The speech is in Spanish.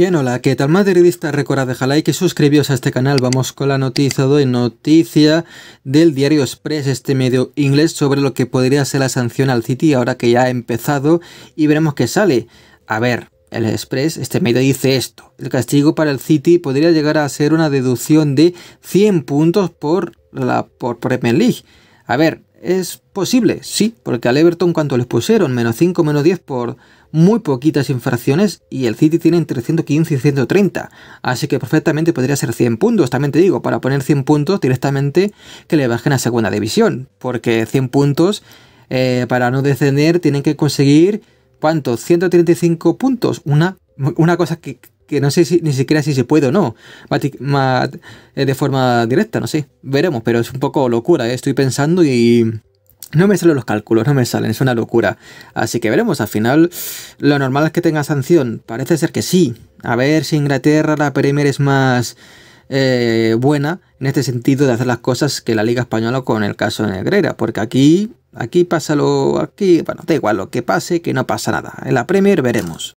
Bien, hola, ¿qué tal madridista? Recordad deja like y suscribiros a este canal. Vamos con la noticia de noticia del diario Express, este medio inglés, sobre lo que podría ser la sanción al City ahora que ya ha empezado y veremos qué sale. A ver, el Express, este medio dice esto. El castigo para el City podría llegar a ser una deducción de 100 puntos por la por Premier League. A ver, es posible, sí, porque al Everton cuando les pusieron, menos 5, menos 10 por muy poquitas infracciones y el City tiene entre 115 y 130, así que perfectamente podría ser 100 puntos, también te digo, para poner 100 puntos directamente que le bajen a segunda división, porque 100 puntos eh, para no descender tienen que conseguir, ¿cuánto? 135 puntos, una, una cosa que, que no sé si, ni siquiera si se puede o no, eh, de forma directa, no sé, veremos, pero es un poco locura, eh, estoy pensando y no me salen los cálculos, no me salen, es una locura. Así que veremos, al final lo normal es que tenga sanción, parece ser que sí. A ver si Inglaterra, la Premier es más eh, buena en este sentido de hacer las cosas que la Liga Española con el caso de Negrera, porque aquí, aquí pasa lo, aquí, bueno, da igual lo que pase, que no pasa nada. En la Premier veremos.